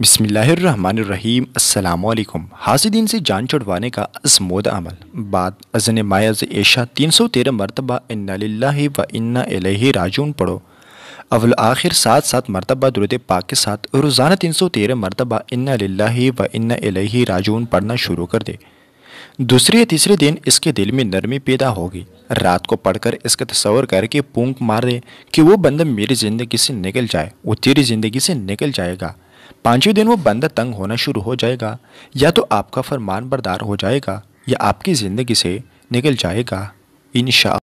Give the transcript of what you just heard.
बिसमीम् अल्लाम हासिदीन से जान छुड़वाने का असमोद अमल बाद अजन मायाज एशा तीन सौ तेरह मरतबा इन्ना व इन्ना राजून पढ़ो अवल आखिर सात सात मरतबा दुरुद पाक के साथ रोज़ाना तीन सौ तेरह मरतबा इन्ना व इन्ना राजून पढ़ना शुरू कर दे दूसरे या तीसरे दिन इसके दिल में नरमी पैदा होगी रात को पढ़कर इसका तस्वर करके पूंक मार दे कि वो बंदा मेरी ज़िंदगी से निकल जाए वो तेरी ज़िंदगी से निकल जाएगा पांचवें दिन वो बंदा तंग होना शुरू हो जाएगा या तो आपका फरमान बरदार हो जाएगा या आपकी ज़िंदगी से निकल जाएगा इन